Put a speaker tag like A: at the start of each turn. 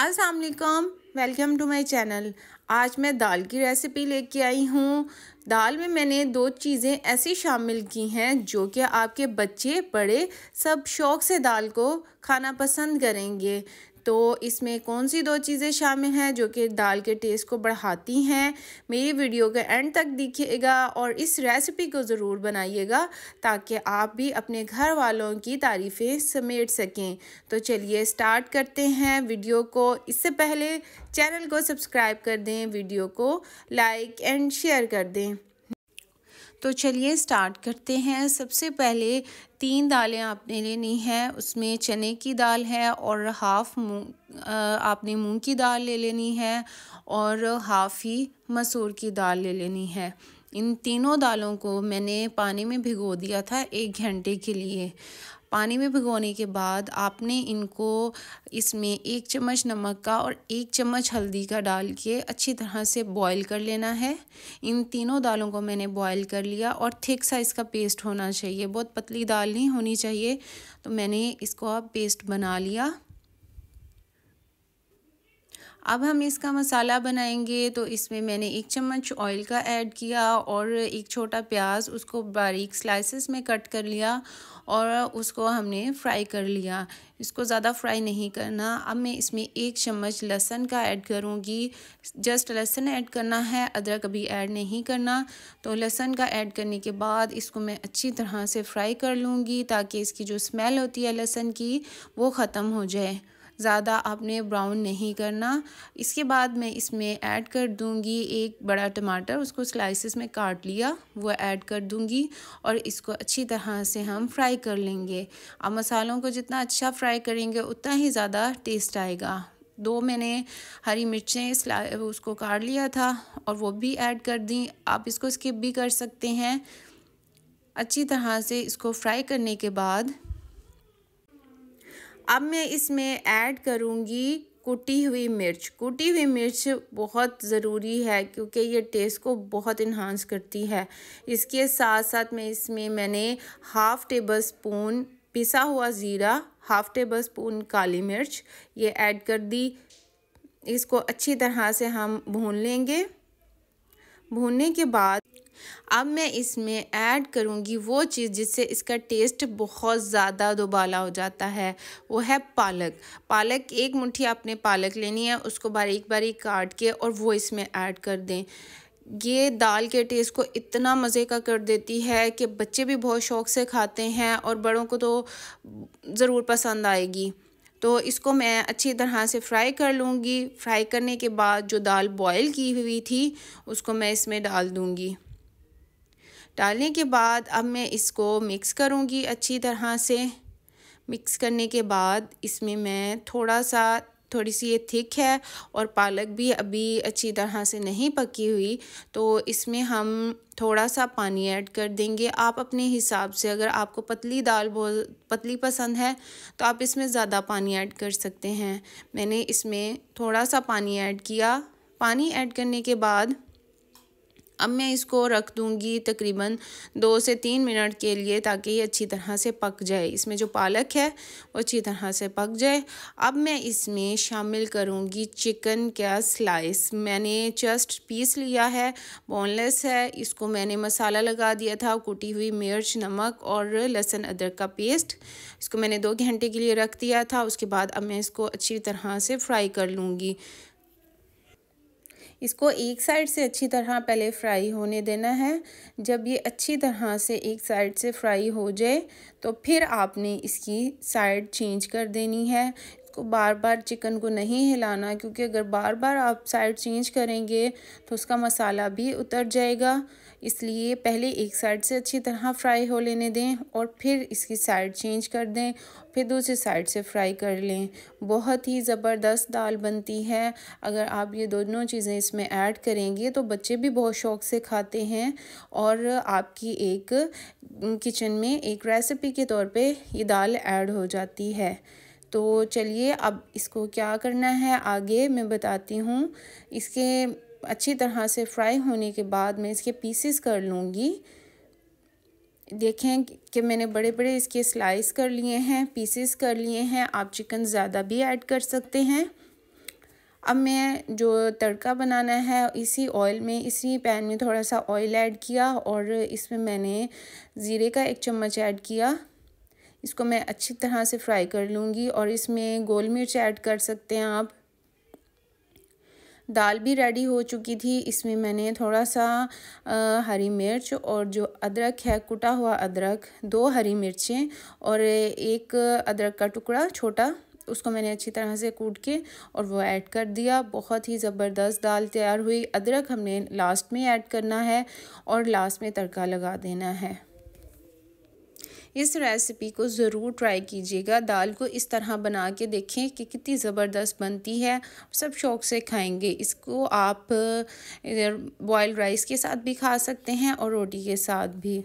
A: अस्सलाम welcome to my channel आज मैं दाल की रेसिपी लेके आई हूँ दाल में मैंने दो चीज़ें ऐसी शामिल की हैं जो कि आपके बच्चे बड़े सब शौक़ से दाल को खाना पसंद करेंगे तो इसमें कौन सी दो चीज़ें शामिल हैं जो कि दाल के टेस्ट को बढ़ाती हैं मेरी वीडियो के एंड तक देखिएगा और इस रेसिपी को ज़रूर बनाइएगा ताकि आप भी अपने घर वालों की तारीफ़ें समेट सकें तो चलिए स्टार्ट करते हैं वीडियो को इससे पहले चैनल को सब्सक्राइब कर दें वीडियो को लाइक एंड शेयर कर दें तो चलिए स्टार्ट करते हैं सबसे पहले तीन दालें आपने लेनी है उसमें चने की दाल है और हाफ़ मूंग आपने मूंग की दाल ले लेनी है और हाफ़ ही मसूर की दाल ले लेनी है इन तीनों दालों को मैंने पानी में भिगो दिया था एक घंटे के लिए पानी में भिगोने के बाद आपने इनको इसमें एक चम्मच नमक का और एक चम्मच हल्दी का डाल के अच्छी तरह से बॉईल कर लेना है इन तीनों दालों को मैंने बॉईल कर लिया और थिक सा इसका पेस्ट होना चाहिए बहुत पतली दाल नहीं होनी चाहिए तो मैंने इसको अब पेस्ट बना लिया अब हम इसका मसाला बनाएंगे तो इसमें मैंने एक चम्मच ऑयल का ऐड किया और एक छोटा प्याज उसको बारीक स्लाइसेस में कट कर लिया और उसको हमने फ्राई कर लिया इसको ज़्यादा फ्राई नहीं करना अब मैं इसमें एक चम्मच लहसन का ऐड करूँगी जस्ट लहसन ऐड करना है अदरक अभी ऐड नहीं करना तो लहसन का ऐड करने के बाद इसको मैं अच्छी तरह से फ्राई कर लूँगी ताकि इसकी जो स्मेल होती है लहसन की वो ख़त्म हो जाए ज़्यादा आपने ब्राउन नहीं करना इसके बाद मैं इसमें ऐड कर दूंगी एक बड़ा टमाटर उसको स्लाइसिस में काट लिया वो ऐड कर दूंगी और इसको अच्छी तरह से हम फ्राई कर लेंगे आप मसालों को जितना अच्छा फ्राई करेंगे उतना ही ज़्यादा टेस्ट आएगा दो मैंने हरी मिर्चें उसको काट लिया था और वो भी ऐड कर दी आप इसको स्किप भी कर सकते हैं अच्छी तरह से इसको फ्राई करने के बाद अब मैं इसमें ऐड करूँगी कुटी हुई मिर्च कुटी हुई मिर्च बहुत ज़रूरी है क्योंकि ये टेस्ट को बहुत इन्हांस करती है इसके साथ साथ मैं इसमें मैंने हाफ़ टेबल स्पून पिसा हुआ ज़ीरा हाफ़ टेबल स्पून काली मिर्च ये ऐड कर दी इसको अच्छी तरह से हम भून लेंगे भूनने के बाद अब मैं इसमें ऐड करूँगी वो चीज़ जिससे इसका टेस्ट बहुत ज़्यादा दुबाला हो जाता है वो है पालक पालक एक मुट्ठी आपने पालक लेनी है उसको बारीक बारीक काट के और वो इसमें ऐड कर दें ये दाल के टेस्ट को इतना मज़े का कर देती है कि बच्चे भी बहुत शौक से खाते हैं और बड़ों को तो ज़रूर पसंद आएगी तो इसको मैं अच्छी तरह से फ्राई कर लूँगी फ्राई करने के बाद जो दाल बॉयल की हुई थी उसको मैं इसमें डाल दूँगी डालने के बाद अब मैं इसको मिक्स करूँगी अच्छी तरह से मिक्स करने के बाद इसमें मैं थोड़ा सा थोड़ी सी ये थिक है और पालक भी अभी अच्छी तरह से नहीं पकी हुई तो इसमें हम थोड़ा सा पानी ऐड कर देंगे आप अपने हिसाब से अगर आपको पतली दाल बहुत पतली पसंद है तो आप इसमें ज़्यादा पानी ऐड कर सकते हैं मैंने इसमें थोड़ा सा पानी ऐड किया पानी ऐड करने के बाद अब मैं इसको रख दूँगी तकरीबन दो से तीन मिनट के लिए ताकि ये अच्छी तरह से पक जाए इसमें जो पालक है वो अच्छी तरह से पक जाए अब मैं इसमें शामिल करूँगी चिकन का स्लाइस मैंने जस्ट पीस लिया है बोनलेस है इसको मैंने मसाला लगा दिया था कुटी हुई मिर्च नमक और लहसुन अदरक का पेस्ट इसको मैंने दो घंटे के लिए रख दिया था उसके बाद अब मैं इसको अच्छी तरह से फ्राई कर लूँगी इसको एक साइड से अच्छी तरह पहले फ्राई होने देना है जब ये अच्छी तरह से एक साइड से फ्राई हो जाए तो फिर आपने इसकी साइड चेंज कर देनी है को बार बार चिकन को नहीं हिलाना क्योंकि अगर बार बार आप साइड चेंज करेंगे तो उसका मसाला भी उतर जाएगा इसलिए पहले एक साइड से अच्छी तरह फ्राई हो लेने दें और फिर इसकी साइड चेंज कर दें फिर दूसरी साइड से फ्राई कर लें बहुत ही ज़बरदस्त दाल बनती है अगर आप ये दोनों चीज़ें इसमें ऐड करेंगे तो बच्चे भी बहुत शौक़ से खाते हैं और आपकी एक किचन में एक रेसिपी के तौर पे ये दाल ऐड हो जाती है तो चलिए अब इसको क्या करना है आगे मैं बताती हूँ इसके अच्छी तरह से फ्राई होने के बाद मैं इसके पीसेस कर लूँगी देखें कि मैंने बड़े बड़े इसके स्लाइस कर लिए हैं पीसेस कर लिए हैं आप चिकन ज़्यादा भी ऐड कर सकते हैं अब मैं जो तड़का बनाना है इसी ऑयल में इसी पैन में थोड़ा सा ऑयल ऐड किया और इसमें मैंने ज़ीरे का एक चम्मच ऐड किया इसको मैं अच्छी तरह से फ्राई कर लूँगी और इसमें गोल मिर्च ऐड कर सकते हैं आप दाल भी रेडी हो चुकी थी इसमें मैंने थोड़ा सा आ, हरी मिर्च और जो अदरक है कुटा हुआ अदरक दो हरी मिर्चें और एक अदरक का टुकड़ा छोटा उसको मैंने अच्छी तरह से कूट के और वो ऐड कर दिया बहुत ही ज़बरदस्त दाल तैयार हुई अदरक हमने लास्ट में ऐड करना है और लास्ट में तड़का लगा देना है इस रेसिपी को ज़रूर ट्राई कीजिएगा दाल को इस तरह बना के देखें कि कितनी ज़बरदस्त बनती है सब शौक से खाएंगे इसको आप बॉयल राइस के साथ भी खा सकते हैं और रोटी के साथ भी